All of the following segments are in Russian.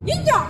Ниндзя!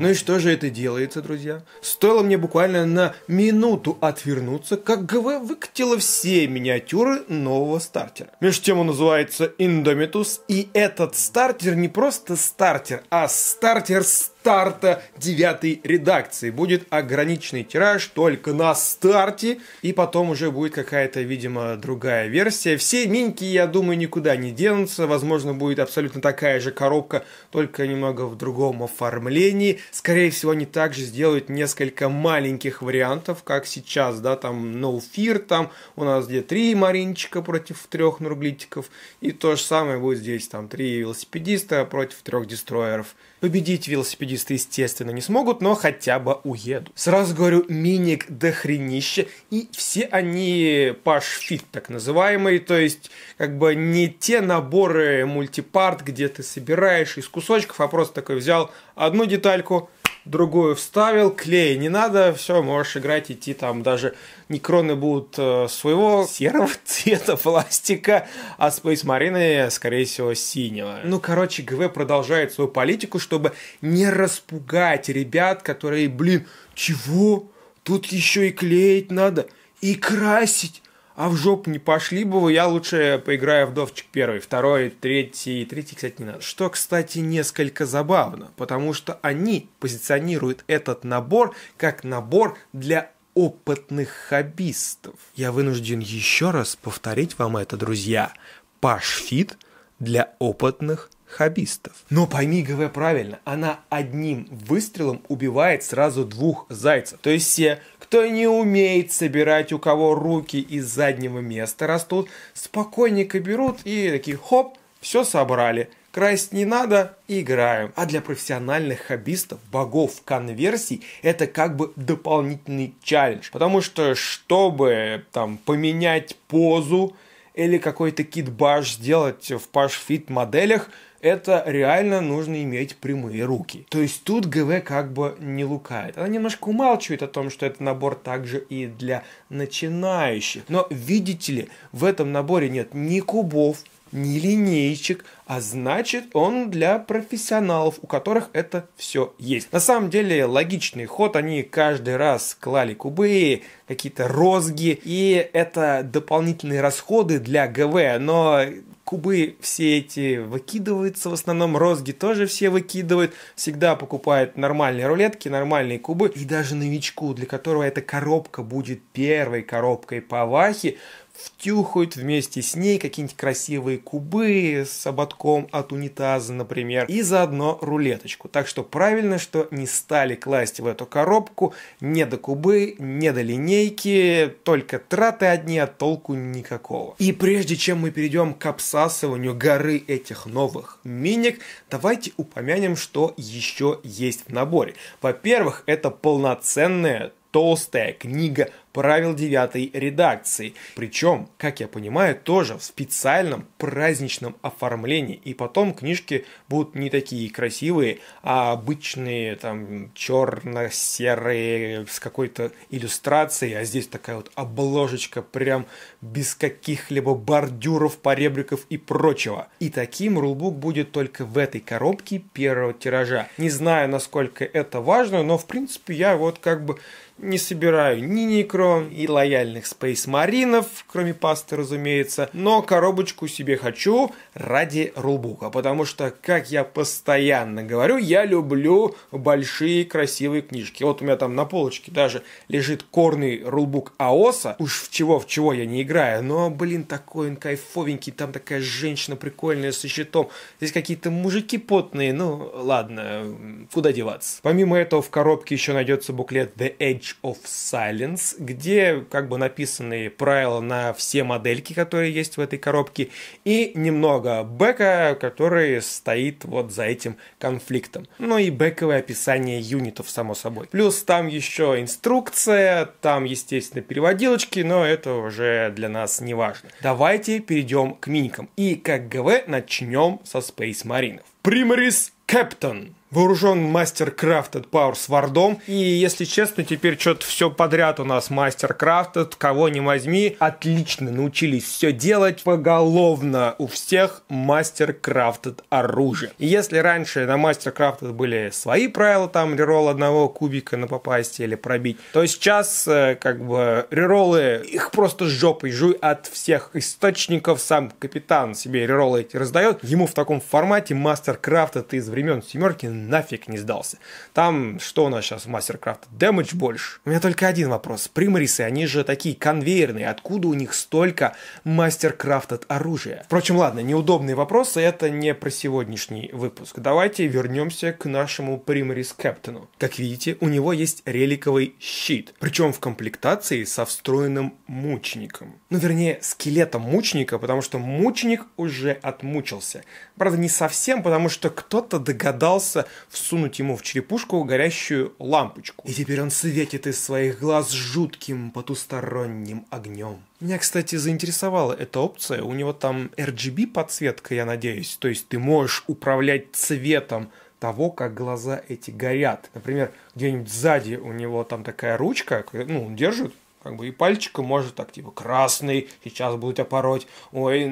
Ну и что же это делается, друзья? Стоило мне буквально на минуту отвернуться, как ГВ выкатила все миниатюры нового стартера. Между тем он называется Indomitus, и этот стартер не просто стартер, а стартер-стартер старта девятой редакции. Будет ограниченный тираж только на старте, и потом уже будет какая-то, видимо, другая версия. Все миньки, я думаю, никуда не денутся. Возможно, будет абсолютно такая же коробка, только немного в другом оформлении. Скорее всего, они также сделают несколько маленьких вариантов, как сейчас, да, там No Fear, там у нас где три Маринчика против трех Нурглитиков, и то же самое будет здесь, там три велосипедиста против трех дестроеров. Победить велосипедисты, естественно, не смогут, но хотя бы уеду. Сразу говорю, миник дохренище и все они пашфит, так называемые, то есть как бы не те наборы мультипарт, где ты собираешь из кусочков, а просто такой взял одну детальку, другую вставил, клей не надо, все, можешь играть, идти там даже некроны будут э, своего серого цвета пластика, а Space Marine, скорее всего, синего. Ну, короче, ГВ продолжает свою политику, чтобы не распугать ребят, которые, блин, чего? Тут еще и клеить надо, и красить, а в жопу не пошли бы вы, я лучше поиграю в довчик первый, второй, третий, третий, кстати, не надо. Что, кстати, несколько забавно, потому что они позиционируют этот набор как набор для опытных хоббистов. Я вынужден еще раз повторить вам это, друзья. Пашфит для опытных хабистов. Но пойми ГВ правильно, она одним выстрелом убивает сразу двух зайцев. То есть все кто не умеет собирать, у кого руки из заднего места растут, спокойненько берут и такие хоп, все собрали. Красть не надо, играем. А для профессиональных хоббистов, богов конверсий, это как бы дополнительный челлендж. Потому что, чтобы там поменять позу или какой-то кит-баш сделать в паш-фит моделях – это реально нужно иметь прямые руки. То есть тут ГВ как бы не лукает. Она немножко умалчивает о том, что этот набор также и для начинающих. Но видите ли, в этом наборе нет ни кубов, ни линейчик, а значит он для профессионалов, у которых это все есть. На самом деле логичный ход, они каждый раз клали кубы, какие-то розги, и это дополнительные расходы для ГВ, но кубы все эти выкидываются, в основном розги тоже все выкидывают, всегда покупает нормальные рулетки, нормальные кубы, и даже новичку, для которого эта коробка будет первой коробкой по вахе, втюхают вместе с ней какие-нибудь красивые кубы с ободком от унитаза, например, и заодно рулеточку. Так что правильно, что не стали класть в эту коробку не до кубы, не до линейки, только траты одни, а толку никакого. И прежде чем мы перейдем к обсасыванию горы этих новых миник, давайте упомянем, что еще есть в наборе. Во-первых, это полноценная толстая книга правил девятой редакции. Причем, как я понимаю, тоже в специальном праздничном оформлении. И потом книжки будут не такие красивые, а обычные, там, черно-серые, с какой-то иллюстрацией. А здесь такая вот обложечка, прям без каких-либо бордюров, поребриков и прочего. И таким рулбук будет только в этой коробке первого тиража. Не знаю, насколько это важно, но, в принципе, я вот как бы не собираю ни Некрон, и лояльных Space Маринов, кроме пасты, разумеется, но коробочку себе хочу ради рулбука, потому что, как я постоянно говорю, я люблю большие красивые книжки. Вот у меня там на полочке даже лежит корный рулбук Аоса, уж в чего в чего я не играю, но, блин, такой он кайфовенький, там такая женщина прикольная со щитом, здесь какие-то мужики потные, ну, ладно, куда деваться. Помимо этого в коробке еще найдется буклет The Edge Edge of Silence, где как бы написаны правила на все модельки, которые есть в этой коробке, и немного бэка, который стоит вот за этим конфликтом. Ну и бэковое описание юнитов, само собой. Плюс там еще инструкция, там, естественно, переводилочки, но это уже для нас не важно. Давайте перейдем к миникам. И, как ГВ, начнем со Space Marine. Primaris Captain. Вооружен мастер Крафтед Пауэр с вардом. И, если честно, теперь что-то все подряд у нас мастер Крафтед. Кого не возьми, отлично научились все делать поголовно. У всех мастер Крафтед оружие. И если раньше на мастер Крафтед были свои правила, там рерол одного кубика на попасть или пробить, то сейчас э, как бы реролы, их просто с жопой жуй от всех источников. Сам капитан себе реролы эти раздает. Ему в таком формате мастер Крафтед из времен семерки нафиг не сдался. Там, что у нас сейчас в Мастеркрафт? Дэмэдж больше. У меня только один вопрос. Примарисы, они же такие конвейерные. Откуда у них столько Мастеркрафт от оружия? Впрочем, ладно, неудобные вопросы, это не про сегодняшний выпуск. Давайте вернемся к нашему Примарис Кэптону. Как видите, у него есть реликовый щит. Причем в комплектации со встроенным мучником. Ну, вернее, скелетом мучника, потому что мучник уже отмучился. Правда, не совсем, потому что кто-то догадался всунуть ему в черепушку горящую лампочку. И теперь он светит из своих глаз жутким потусторонним огнем. Меня, кстати, заинтересовала эта опция. У него там RGB подсветка, я надеюсь. То есть ты можешь управлять цветом того, как глаза эти горят. Например, где-нибудь сзади у него там такая ручка, ну, он держит как бы и пальчиком может так, типа, красный, сейчас буду тебя пороть, ой,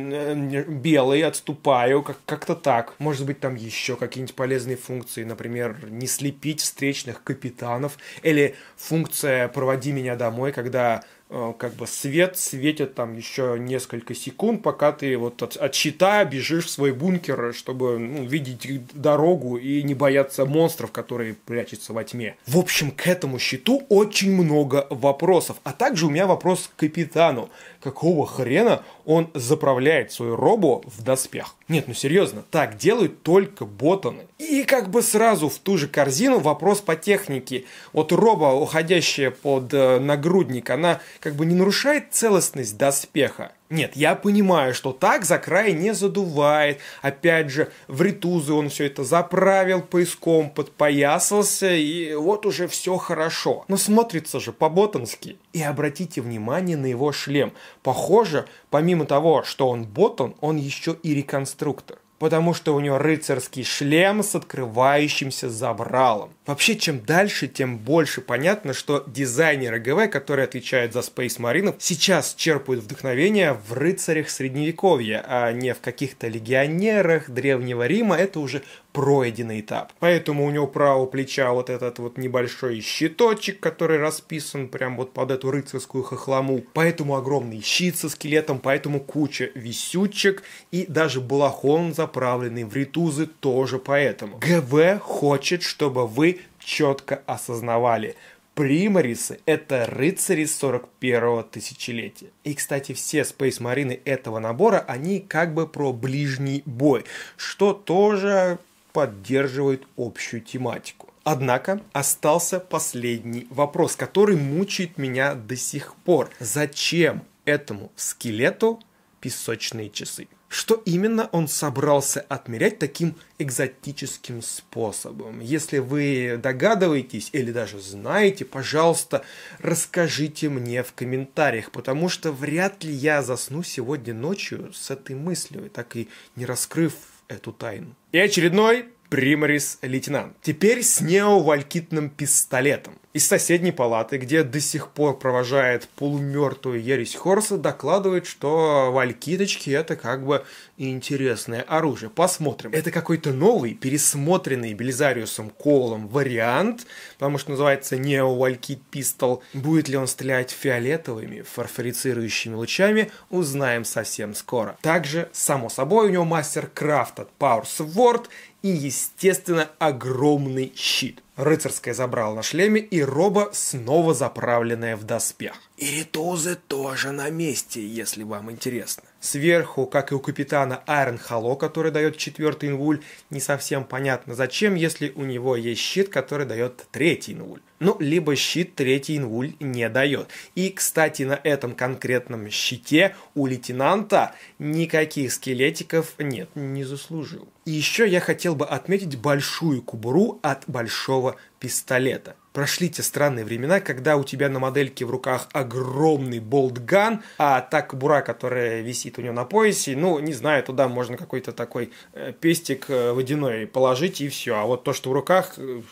белый, отступаю, как- как-то так. Может быть, там еще какие-нибудь полезные функции, например, не слепить встречных капитанов, или функция «проводи меня домой», когда Э, как бы свет светит там еще несколько секунд, пока ты вот от, от щита бежишь в свой бункер, чтобы ну, видеть дорогу и не бояться монстров, которые прячутся во тьме. В общем, к этому щиту очень много вопросов. А также у меня вопрос к капитану. Какого хрена он заправляет свою робу в доспех? Нет, ну серьезно, так делают только ботаны. И как бы сразу в ту же корзину вопрос по технике. Вот роба, уходящая под э, нагрудник, она как бы не нарушает целостность доспеха. Нет, я понимаю, что так за край не задувает. Опять же, в ритузы он все это заправил поиском, подпоясался, и вот уже все хорошо. Но смотрится же по-ботански. И обратите внимание на его шлем. Похоже, помимо того, что он ботан, он еще и реконструктор потому что у него рыцарский шлем с открывающимся забралом. Вообще, чем дальше, тем больше понятно, что дизайнеры ГВ, которые отвечают за Space Marine, сейчас черпают вдохновение в рыцарях Средневековья, а не в каких-то легионерах Древнего Рима. Это уже пройденный этап. Поэтому у него правого плеча вот этот вот небольшой щиточек, который расписан прям вот под эту рыцарскую хохлому. Поэтому огромный щит со скелетом, поэтому куча висючек и даже балахон, заправленный в ритузы, тоже поэтому. ГВ хочет, чтобы вы четко осознавали, Примарисы — это рыцари 41-го тысячелетия. И, кстати, все спейс-марины этого набора, они как бы про ближний бой, что тоже поддерживает общую тематику. Однако остался последний вопрос, который мучает меня до сих пор. Зачем этому скелету песочные часы? что именно он собрался отмерять таким экзотическим способом. Если вы догадываетесь или даже знаете, пожалуйста, расскажите мне в комментариях, потому что вряд ли я засну сегодня ночью с этой мыслью, так и не раскрыв эту тайну. И очередной примарис лейтенант. Теперь с неовалькитным пистолетом. Из соседней палаты, где до сих пор провожает полумертвую ересь Хорса, докладывает, что валькиточки это как бы интересное оружие. Посмотрим. Это какой-то новый, пересмотренный Белизариусом Колом вариант, потому что называется Neo Валькит Pistol. Будет ли он стрелять фиолетовыми, фарфорицирующими лучами, узнаем совсем скоро. Также, само собой, у него мастер крафт от Power Sword и, естественно, огромный щит рыцарское забрало на шлеме и роба, снова заправленная в доспех. И ритузы тоже на месте, если вам интересно. Сверху, как и у капитана Айрон Хало, который дает четвертый инвуль, не совсем понятно зачем, если у него есть щит, который дает третий инвуль. Ну, либо щит третий инвуль не дает. И, кстати, на этом конкретном щите у лейтенанта никаких скелетиков нет, не заслужил. И еще я хотел бы отметить большую кубуру от большого пистолета. Прошли те странные времена, когда у тебя на модельке в руках огромный болтган, а та кобура, которая висит у него на поясе, ну, не знаю, туда можно какой-то такой э, пестик э, водяной положить и все. А вот то, что в руках, э,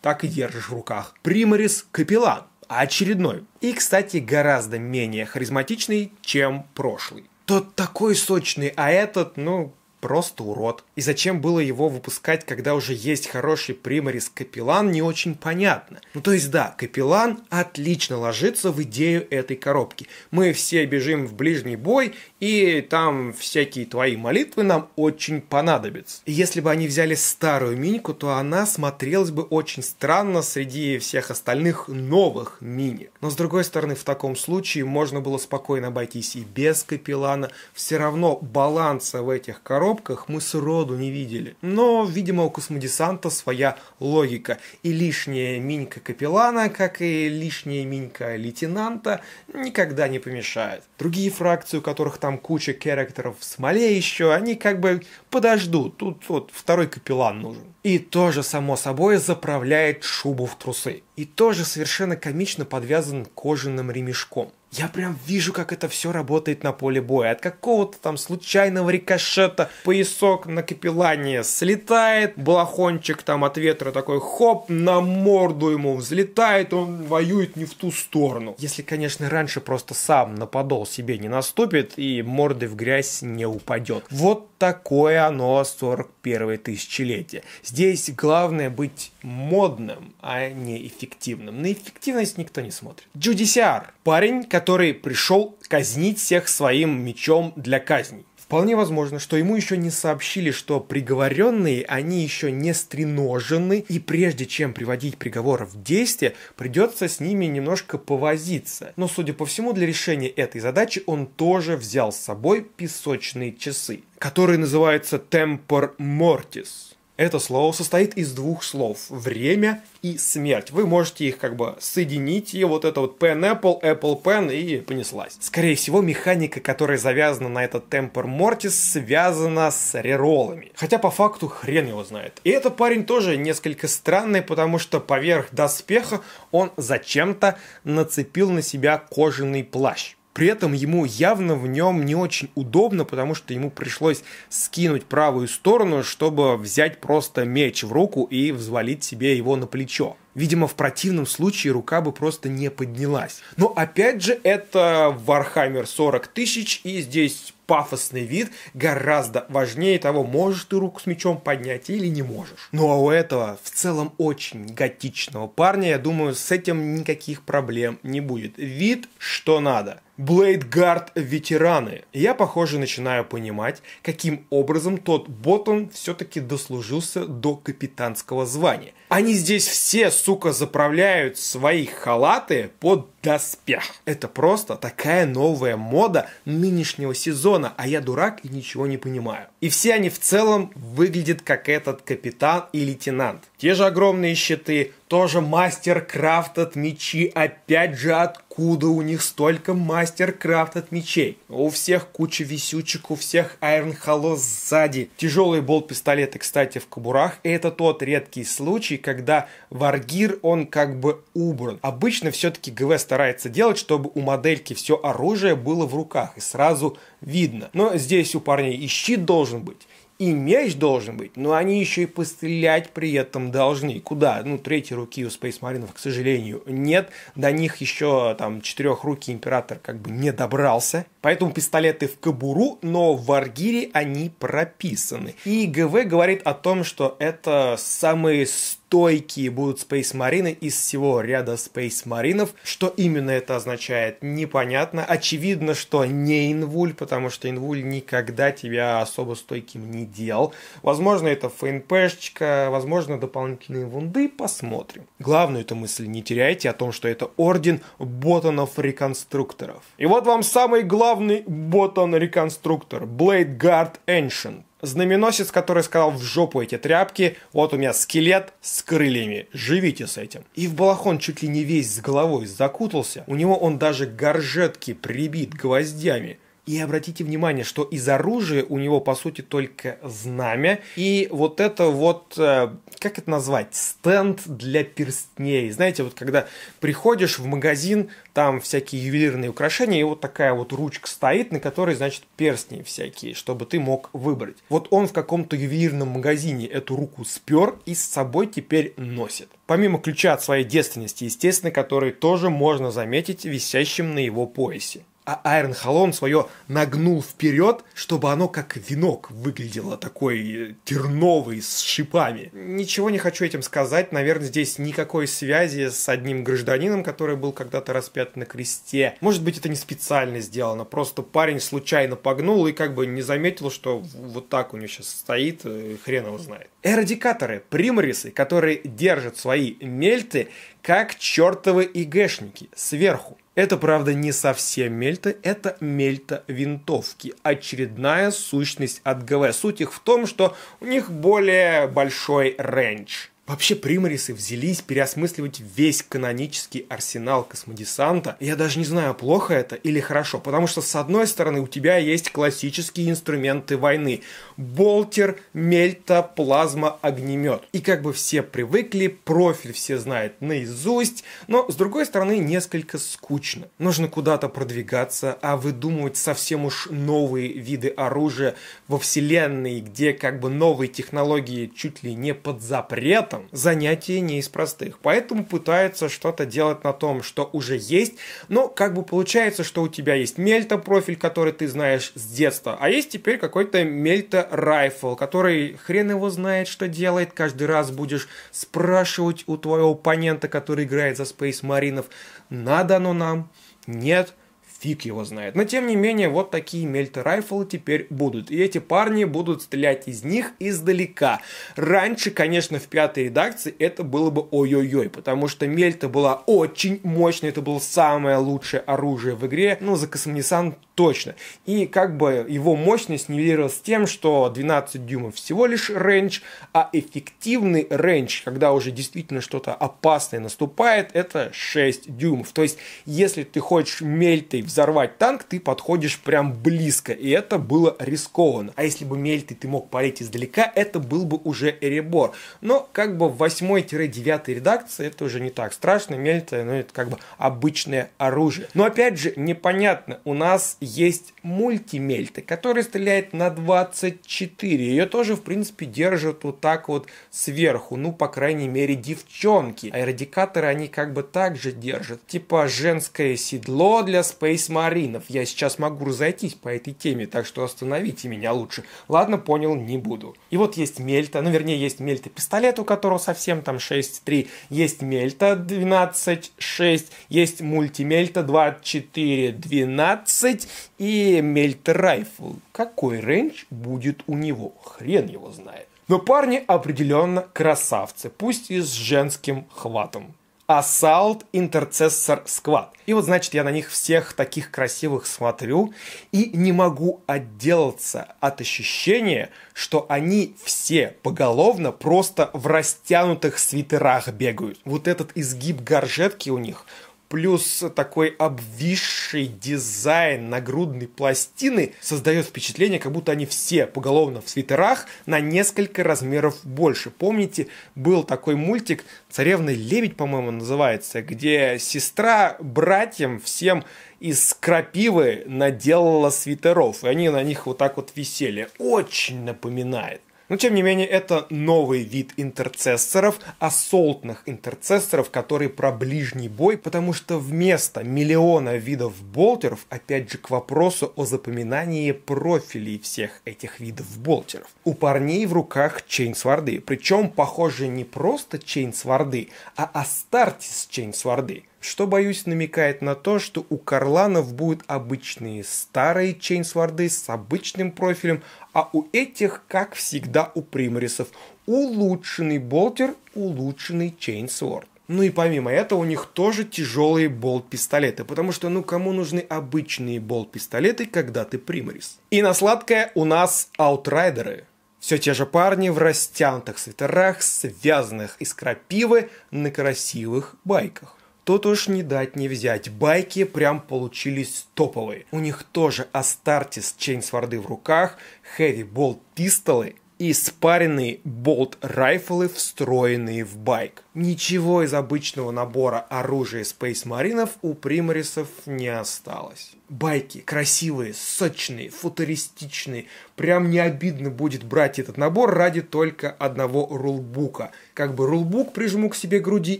так и держишь в руках. Примарис Капеллан. Очередной. И, кстати, гораздо менее харизматичный, чем прошлый. Тот такой сочный, а этот, ну, просто урод. И зачем было его выпускать, когда уже есть хороший примарис Капеллан, не очень понятно. Ну то есть да, Капеллан отлично ложится в идею этой коробки. Мы все бежим в ближний бой, и там всякие твои молитвы нам очень понадобятся. И если бы они взяли старую миньку, то она смотрелась бы очень странно среди всех остальных новых мини. Но с другой стороны, в таком случае можно было спокойно обойтись и без Капеллана. Все равно баланса в этих коробках коробках мы сроду не видели. Но, видимо, у космодесанта своя логика. И лишняя минька капеллана, как и лишняя минька лейтенанта, никогда не помешает. Другие фракции, у которых там куча характеров в смоле еще, они как бы подождут. Тут вот второй капеллан нужен. И тоже, само собой, заправляет шубу в трусы. И тоже совершенно комично подвязан кожаным ремешком. Я прям вижу, как это все работает на поле боя. От какого-то там случайного рикошета поясок на капеллане слетает, балахончик там от ветра такой хоп, на морду ему взлетает, он воюет не в ту сторону. Если, конечно, раньше просто сам на подол себе не наступит и мордой в грязь не упадет. Вот такое оно 41 тысячелетие. Здесь главное быть модным, а не эффективным. На эффективность никто не смотрит. Джудисиар. Парень, который который пришел казнить всех своим мечом для казней. Вполне возможно, что ему еще не сообщили, что приговоренные, они еще не стреножены, и прежде чем приводить приговор в действие, придется с ними немножко повозиться. Но, судя по всему, для решения этой задачи он тоже взял с собой песочные часы, которые называются «Темпор Мортис». Это слово состоит из двух слов – время и смерть. Вы можете их как бы соединить, и вот это вот pen Apple apple Pen, и понеслась. Скорее всего, механика, которая завязана на этот темпер Мортис, связана с реролами, Хотя по факту хрен его знает. И этот парень тоже несколько странный, потому что поверх доспеха он зачем-то нацепил на себя кожаный плащ. При этом ему явно в нем не очень удобно, потому что ему пришлось скинуть правую сторону, чтобы взять просто меч в руку и взвалить себе его на плечо. Видимо, в противном случае рука бы просто не поднялась. Но опять же, это Warhammer 40 тысяч, и здесь пафосный вид гораздо важнее того, можешь ты руку с мечом поднять или не можешь. Ну а у этого в целом очень готичного парня, я думаю, с этим никаких проблем не будет. Вид, что надо. Блейдгард ветераны. Я, похоже, начинаю понимать, каким образом тот Боттон все-таки дослужился до капитанского звания. Они здесь все, сука, заправляют свои халаты под доспех. Это просто такая новая мода нынешнего сезона, а я дурак и ничего не понимаю. И все они в целом выглядят как этот капитан и лейтенант. Те же огромные щиты, тоже мастер-крафт от мечи. Опять же, откуда у них столько мастер-крафт от мечей? У всех куча висючек, у всех Iron Hollow сзади. Тяжелые болт-пистолеты, кстати, в кобурах. И это тот редкий случай, когда варгир, он как бы убран. Обычно все-таки ГВ старается делать, чтобы у модельки все оружие было в руках и сразу видно. Но здесь у парней и щит должен быть, и меч должен быть, но они еще и пострелять при этом должны. Куда? Ну, третьей руки у Space Marine, к сожалению, нет. До них еще там четырех руки император как бы не добрался. Поэтому пистолеты в кобуру, но в аргире они прописаны. И ГВ говорит о том, что это самые 100 стойкие будут спейс-марины из всего ряда спейс-маринов. Что именно это означает, непонятно. Очевидно, что не инвуль, потому что инвуль никогда тебя особо стойким не делал. Возможно, это фейнпешечка, возможно, дополнительные вунды, посмотрим. Главную эту мысль не теряйте о том, что это орден ботанов-реконструкторов. И вот вам самый главный ботан-реконструктор, Blade Guard Ancient знаменосец, который сказал в жопу эти тряпки, вот у меня скелет с крыльями, живите с этим. И в балахон чуть ли не весь с головой закутался, у него он даже горжетки прибит гвоздями. И обратите внимание, что из оружия у него, по сути, только знамя. И вот это вот, э, как это назвать, стенд для перстней. Знаете, вот когда приходишь в магазин, там всякие ювелирные украшения, и вот такая вот ручка стоит, на которой, значит, перстни всякие, чтобы ты мог выбрать. Вот он в каком-то ювелирном магазине эту руку спер и с собой теперь носит. Помимо ключа от своей девственности, естественно, который тоже можно заметить висящим на его поясе а Айрон Халон свое нагнул вперед, чтобы оно как венок выглядело такой э, терновый с шипами. Ничего не хочу этим сказать. Наверное, здесь никакой связи с одним гражданином, который был когда-то распят на кресте. Может быть, это не специально сделано. Просто парень случайно погнул и как бы не заметил, что вот так у него сейчас стоит. Э, хрен его знает. Эрадикаторы, примарисы, которые держат свои мельты, как чертовы ИГшники, сверху. Это, правда, не совсем мельта, это мельта винтовки. Очередная сущность от ГВ. Суть их в том, что у них более большой рейндж. Вообще примарисы взялись переосмысливать весь канонический арсенал космодесанта. Я даже не знаю, плохо это или хорошо, потому что с одной стороны у тебя есть классические инструменты войны. Болтер, мельта, плазма, огнемет. И как бы все привыкли, профиль все знают наизусть, но с другой стороны несколько скучно. Нужно куда-то продвигаться, а выдумывать совсем уж новые виды оружия во вселенной, где как бы новые технологии чуть ли не под запрет автоматом занятие не из простых. Поэтому пытаются что-то делать на том, что уже есть. Но как бы получается, что у тебя есть мельта профиль, который ты знаешь с детства, а есть теперь какой-то мельта райфл, который хрен его знает, что делает. Каждый раз будешь спрашивать у твоего оппонента, который играет за Space Маринов, надо оно нам, нет – фиг его знает. Но тем не менее, вот такие мельт-райфлы теперь будут. И эти парни будут стрелять из них издалека. Раньше, конечно, в пятой редакции это было бы ой-ой-ой, потому что мельта была очень мощной, это было самое лучшее оружие в игре, ну, за Космодесант точно. И как бы его мощность нивелировалась тем, что 12 дюймов всего лишь рейндж, а эффективный рейндж, когда уже действительно что-то опасное наступает, это 6 дюймов. То есть, если ты хочешь мельтой в взорвать танк, ты подходишь прям близко, и это было рискованно. А если бы мельты ты мог палить издалека, это был бы уже эребор Но как бы в 8-9 редакции это уже не так страшно, мельты, ну это как бы обычное оружие. Но опять же, непонятно, у нас есть мультимельты, который стреляет на 24. Ее тоже, в принципе, держат вот так вот сверху. Ну, по крайней мере, девчонки. А эрадикаторы они как бы также держат. Типа женское седло для Space Маринов. Я сейчас могу разойтись по этой теме, так что остановите меня лучше. Ладно, понял, не буду. И вот есть мельта, ну, вернее, есть мельта пистолет, у которого совсем там 6.3. Есть мельта 12.6. Есть мультимельта 24.12. И Андрея Мельтрайфл. Какой рейндж будет у него? Хрен его знает. Но парни определенно красавцы, пусть и с женским хватом. Assault Intercessor Squad. И вот, значит, я на них всех таких красивых смотрю и не могу отделаться от ощущения, что они все поголовно просто в растянутых свитерах бегают. Вот этот изгиб горжетки у них плюс такой обвисший дизайн нагрудной пластины создает впечатление, как будто они все поголовно в свитерах на несколько размеров больше. Помните, был такой мультик «Царевна лебедь», по-моему, называется, где сестра братьям всем из крапивы наделала свитеров, и они на них вот так вот висели. Очень напоминает. Но, тем не менее, это новый вид интерцессоров, ассолтных интерцессоров, которые про ближний бой, потому что вместо миллиона видов болтеров, опять же, к вопросу о запоминании профилей всех этих видов болтеров, у парней в руках чейнсварды. Причем, похоже, не просто чейнсварды, а Астартис чейнсварды – что, боюсь, намекает на то, что у Карланов будут обычные старые чейнсворды с обычным профилем, а у этих, как всегда, у примарисов улучшенный болтер, улучшенный чейнсворд. Ну и помимо этого у них тоже тяжелые болт-пистолеты, потому что ну кому нужны обычные болт-пистолеты, когда ты примарис? И на сладкое у нас аутрайдеры. Все те же парни в растянутых свитерах, связанных из крапивы на красивых байках. Тут уж не дать не взять, байки прям получились топовые. У них тоже Астартис Чейнсворды в руках, Хэви Болт Пистолы – и спаренные болт-райфлы, встроенные в байк. Ничего из обычного набора оружия Space Marines у примарисов не осталось. Байки красивые, сочные, футуристичные. Прям не обидно будет брать этот набор ради только одного рулбука. Как бы рулбук прижму к себе груди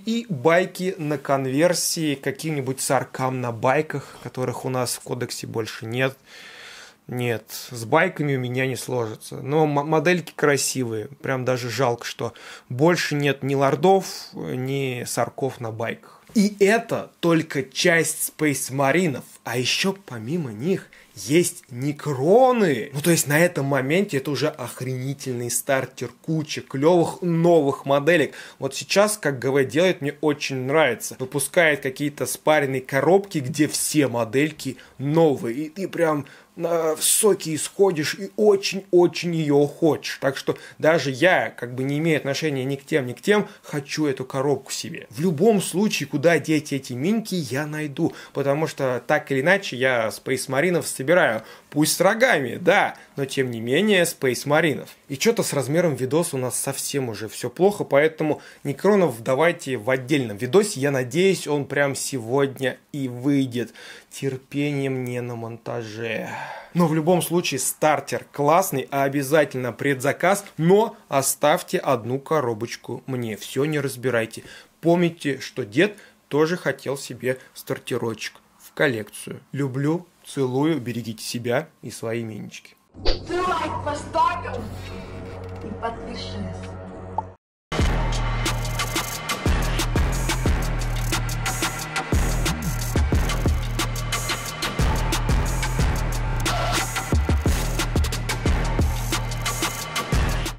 и байки на конверсии каким-нибудь саркам на байках, которых у нас в кодексе больше нет. Нет, с байками у меня не сложится. Но модельки красивые. Прям даже жалко, что больше нет ни лордов, ни сарков на байках. И это только часть спейсмаринов. А еще помимо них есть некроны. Ну, то есть на этом моменте это уже охренительный стартер, куча клевых новых моделек. Вот сейчас, как ГВ делает, мне очень нравится. Выпускает какие-то спаренные коробки, где все модельки новые. И ты прям в соки исходишь и очень-очень ее хочешь. Так что даже я, как бы не имея отношения ни к тем, ни к тем, хочу эту коробку себе. В любом случае, куда деть эти миньки, я найду. Потому что так или иначе я Space Маринов собираю. Пусть с рогами, да, но тем не менее Space Маринов. И что-то с размером видос у нас совсем уже все плохо, поэтому Некронов давайте в отдельном видосе. Я надеюсь, он прям сегодня и выйдет. Терпение мне на монтаже. Но в любом случае стартер классный, а обязательно предзаказ, но оставьте одну коробочку мне, все не разбирайте. Помните, что дед тоже хотел себе стартерочек в коллекцию. Люблю, Целую, берегите себя и свои минички. Ты лайк поставил и подпишись.